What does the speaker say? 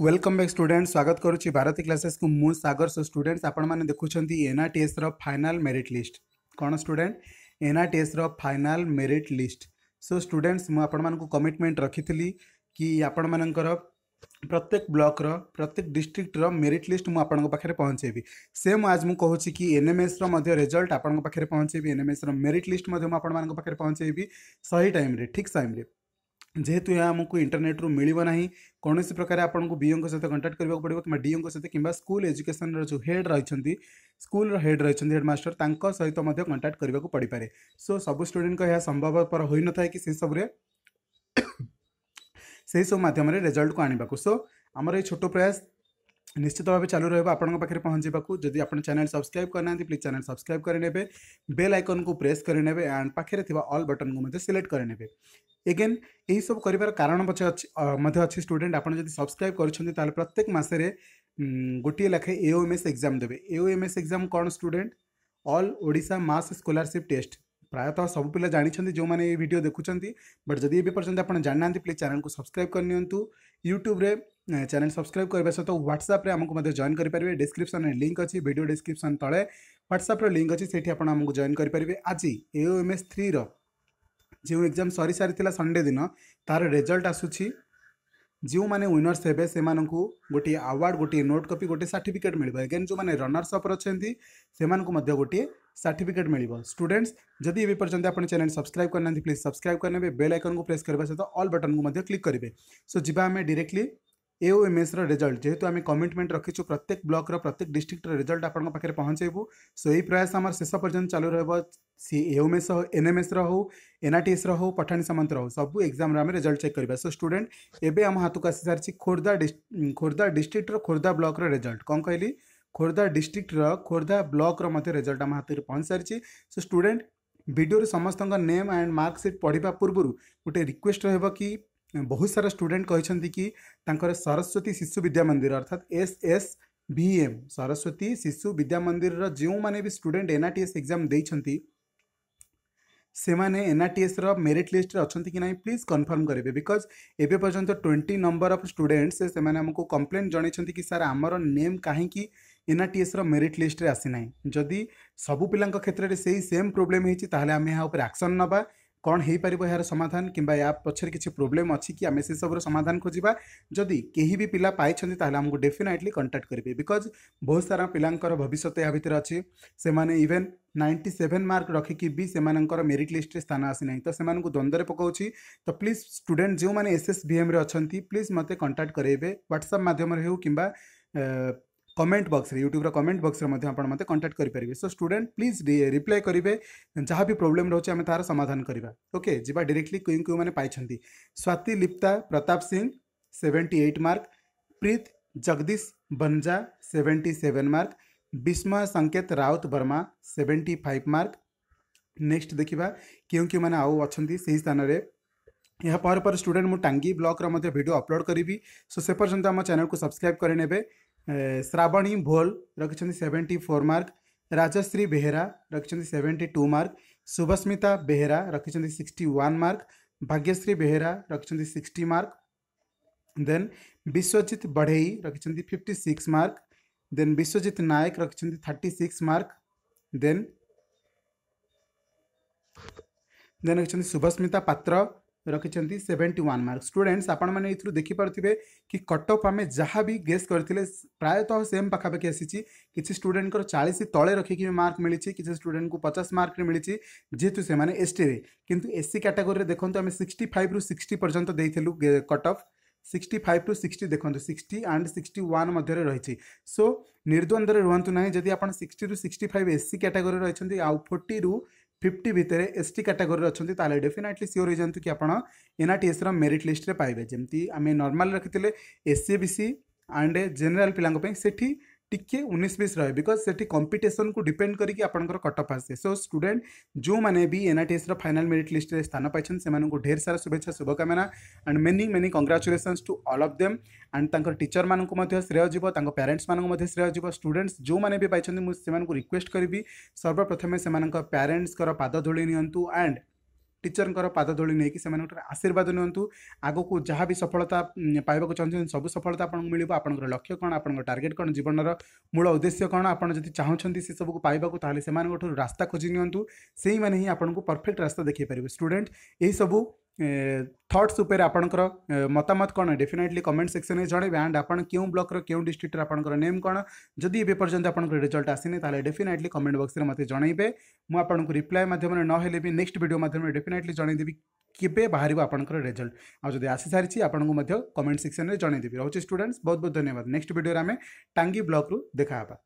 welcome बैक् student स्वागत करुच्च Bharti classes को मुझ सगर सो स्टूडेंट्स आपने देखुं एनआर आर टी एस रैनाल मेरीट लिस्ट कौन student N R T S रैनाल मेरीट लिस्ट सो स्टूडेंट्स मुझे कमिटमेंट रखी थी कि आपण मान प्रत्येक ब्लक्र प्रत्येक डिस्ट्रिक्टर मेरीट लिस्ट मुझे पहुँचेबी सेम आज मुझे कहूँ कि एन एम एस रेजल्ट आपंपे पहुँचे N M S merit list मुझे पहुँचेबी सही टाइम ठीक टाइम जेहेतु यह आमको इंटरनेट रू मिलना कौन सी प्रकार आपको बीओं सहित कंटाक्ट करा पड़ा कि डीओ सहित कि स्कूल एजुकेशन रो हेड रही स्कूल हेड रही हेडमास्टर सहित कंटाक्ट करा पड़पे सो सब स्टूडेंट यह संभवपर हो न था कि से सब मध्यम रेजल्ट को आनवाक सो आम छोटो प्रयास निश्चित भाव चालू रहा पाखे पहुंचा जब आप चैनल सब्सक्राइब करना प्लीज चैनल सब्सक्राइब करेंगे बेल आइकन को प्रेस करेंगे एंड पाखे थी अल् बटन को सिलेक्ट करे एगेन यही सब कर कारण पचे अच्छे स्टूडेंट आपड़ जब सब्सक्राइब करते प्रत्येक मसरे गोटे लाखे एओ एम एस एक्जाम देवे एओ एम एस एक्जाम कौन स्टूडेंट अल ओा मस स्कलारसीप टेस्ट प्रायतः सब पिला जानते जो मैंने ये भिडियो देखुं बट जदि ये पर्यटन आप जानना प्लीज चैनल को सब्सक्राइब करनी करूट्यूब्रे चैनल सब्सक्राइब करने सहित ह्वाट्सअप्रे आमको जॉन करेंगे डिस्क्रिप्सन लिंक अच्छी भिडियो डिस्क्रिप्सन तले ह्वाट्सअप्र लिंक अच्छे से जॉन करेंगे आज एओ एम एस थ्री जो एग्जाम सरी सारी संडे दिन तार रेजल्ट आसूरी जो मैंने विनर्स हे से गोटे आवार्ड गोटे नोट कपी गोटे सार्टिफिकेट मिले अगेन जो मैंने रनर्सअप अफर अच्छा से गोटे सार्टिफिकेट मिले स्टूडेंट्स जदि पर्यटन आप चैनल सब्सक्राइब करना प्लीज सब्सक्राइब करने बेल आइकन को प्रेस करने सहित अल्ल बटन को क्लिक करेंगे सो जी आम directly A M S result जेहतु आम कमिटमेंट प्रत्येक ब्लक प्रत्येक ପ୍ରତ୍ୟେକ रिजल्ट आपके पहुंचेबू सो यही प्रयास आम शेष पर्यटन चालू रहा सी ରହିବ सी एओमएस हो एस रो हो एनआरटीएस रो हो पठाणी सामंत रो सब एक्जाम आम रिजल्ट चेक करवा सो स्टूडेंट एवं आम हाथ को आसी सारी खोर्धा खोर्धा डिस्ट्रिक्टर खोर्धा ब्लक रिजल्ट कौन कहली खोर्धा डिस्ट्रिक्टर खोर्धा ब्लक रेजल्ट आम हाथ में पहुंच सारी सो स्टूडेंट भिडियो समस्त नेम एंड मार्कसीट पढ़ा पूर्व गोटे रिक्वेस्ट रहा कि বহু সারা স্টুডেন্ট কইছন্তি কি তাকর সরস্বতী শিশু विद्या মন্দির অর্থাৎ এসএস বিএম সরস্বতী শিশু विद्या মন্দিরর জিউ মানে বি স্টুডেন্ট এনএটিএস এক্সাম দেইছন্তি সে মানে এনএটিএসর মেরিট লিস্টে আছেনকি নাই প্লিজ কনফার্ম করেবে বিকজ এবি পর্যন্ত 20 নাম্বার অফ স্টুডেন্টস সে মানে হামক কমপ্লেইন জনিছন্তি কি স্যার আমরো নেম কাহে কি এনএটিএসর মেরিট লিস্টে আসি নাই যদি সব পিলঙ্গ ক্ষেত্ররে সেই সেম প্রবলেম হহিছি তাহলে আমি আপে অ্যাকশন নবা कौन हो पार यार समाधान कि या पक्ष किसी प्रोब्लेम अच्छी कि आम से सब समाधान खोजा जदि कहीं भी पिला पाई आमको डेफिनेटली कंटाक्ट करेंगे बिकज बहुत सारा पिलांर भविष्य या भितर अच्छे से मैंने इवेन नाइंटी सेवेन मार्क रखिकी भी से मेरीट लिस्ट स्थान आसी ना तो से द्वंद्व पकाच तो प्लीज स्टूडे जो मैंने एस एस भी एम्रे अच्छा प्लीज मत कंटाक्ट करेंगे ह्वाट्सअप मध्यम हो कि कमेंट बक्स यूट्यूब्र कमेंट बक्स में मत कंटाक्ट करेंगे सो स्टूडेंट प्लीज रिप्लाई करेंगे जहाँ भी प्रोब्लेम रोचे आम तरह समाधान करवा ओके जी डायरेक्टली क्यों क्यों मैंने Swati Lipta Pratap Singh seventy eight mark Preet Jagdish बंजा seventy seven mark Vismay Sanket Raut Verma seventy five mark next देखा क्यों क्यों मैंने आउ अच्छा से ही स्थान में यहाँ पर स्टूडेंट मुझे टांगी ब्लक्र भिड अपलोड करी सो से पर्यटन आम चेल को सब्सक्राइब करे श्रावणी भोल रखिंट seventy four mark Rajashree Behera रखिज seventy two mark Subhasmita Behera रखिंट sixty one mark Bhagyashree Behera रखिंट सिक्सटी मार्क देन विश्वजित बढ़े रखिज fifty six mark then Biswajit Nayak रखिंट thirty six mark then then रखिंट शुभस्मिता पात्र ରଖିଛନ୍ତି ସେଭେଣ୍ଟି ୱାନ୍ ମାର୍କ ଷ୍ଟୁଡେଣ୍ଟସ୍ ଆପଣମାନେ ଏଥିରୁ ଦେଖିପାରୁଥିବେ କି କଟଅଫ୍ ଆମେ ଯାହା ବି ଗେସ୍ କରିଥିଲେ ପ୍ରାୟତଃ ସେମ୍ ପାଖାପାଖି ଆସିଛି କିଛି ଷ୍ଟୁଡେଣ୍ଟଙ୍କର ଚାଳିଶ ତଳେ ରଖିକି ବି ମାର୍କ ମିଳିଛି କିଛି ଷ୍ଟୁଡେଣ୍ଟଙ୍କୁ ପଚାଶ ମାର୍କରେ ମିଳିଛି ଯେହେତୁ ସେମାନେ ଏସ୍ଟିରେ କିନ୍ତୁ ଏସ୍ସି କ୍ୟାଟାଗୋରୀରେ ଦେଖନ୍ତୁ ଆମେ ସିକ୍ସଟି ଫାଇଭରୁ ସିକ୍ସଟି ପର୍ଯ୍ୟନ୍ତ ଦେଇଥିଲୁ cutoff sixty five to sixty ଦେଖନ୍ତୁ ସିକ୍ସଟି ଆଣ୍ଡ ସିକ୍ସଟି ୱାନ୍ ମଧ୍ୟରେ ରହିଛି ସୋ ନିର୍ଦ୍ୱନ୍ଦରେ ରୁହନ୍ତୁ ନାହିଁ ଯଦି ଆପଣ ସିକ୍ସଟିରୁ ସିକ୍ସଟି ଫାଇଭ୍ ଏସ୍ସି କ୍ୟାଟାଗୋରୀରେ ରହିଛନ୍ତି ଆଉ ଫୋର୍ଟିରୁ ফিফটি ভিতরে এসটি ক্যাটাগোরি অনেক তাহলে ডেফিনেটলি সিওর হয়ে যাতে কি আপনার এনআরটিএসর মেরিট লিষ্টে পাইবে যেমতি আমি নর্মাল রাখি এসসি বিসি আন্ড জেনেল পিলাঙ্ সেটি टिके उन्नीस बीस रहा है बिकज से कंपिटेसन को डिपेड करके आपंकर कटअफ आसे सो स्टूडेंट जो मैंने भी एन आई टी एस रैनाल मेरीट लिस्ट में स्थान पाइन से ढेर सारा शुभे शुभकामना and many many congratulation to all of them एंडर टीचर मैं श्रेय जीवन प्यारेन्ट्स मैं श्रेय जीव स्टूडेंट्स जो मैंने भी पाई मुझे रिक्वेस्ट करी सर्वप्रथमें पेरेन्ट्स पाद धूली निंतु एंड ଟିଚରଙ୍କର ପାଦଧୂଳି ନେଇକି ସେମାନଙ୍କଠାରୁ ଆଶୀର୍ବାଦ ନିଅନ୍ତୁ ଆଗକୁ ଯାହା ବି ସଫଳତା ପାଇବାକୁ ଚାହୁଁଛନ୍ତି ସବୁ ସଫଳତା ଆପଣଙ୍କୁ ମିଳିବ ଆପଣଙ୍କର ଲକ୍ଷ୍ୟ କ'ଣ ଆପଣଙ୍କ ଟାର୍ଗେଟ୍ କ'ଣ ଜୀବନର ମୂଳ ଉଦ୍ଦେଶ୍ୟ କ'ଣ ଆପଣ ଯଦି ଚାହୁଁଛନ୍ତି ସେସବୁକୁ ପାଇବାକୁ ତାହେଲେ ସେମାନଙ୍କଠାରୁ ରାସ୍ତା ଖୋଜି ନିଅନ୍ତୁ ସେଇମାନେ ହିଁ ଆପଣଙ୍କୁ ପରଫେକ୍ଟ ରାସ୍ତା ଦେଖାଇ ପାରିବେ ଷ୍ଟୁଡେଣ୍ଟ ଏହିସବୁ थट्स आपर मतामत कौन डेफिनेटली कमेंट सेक्शन में जन एंड आप क्यों ब्लक्र क्यों डिस्ट्रिक्टर आपर नेम कौन जदि ये पर्यटन आपर रिजल्ट आसनी डेफिनेटली कमेंट बक्स में मतलब जनइबे मुझे रिप्लाई मध्यम नहले भी नेक्स्ट भिडियो मध्यम डेफिनेटली जनईदेवी के बाहर आपर रेजल्ट आदि आसी सारी आपको कमेंट सेक्शन में जनईदेवी रोचे स्टूडेंट्स बहुत बहुत धन्यवाद नेक्स्ट भिडियो आम टांगी ब्लक्रु देखा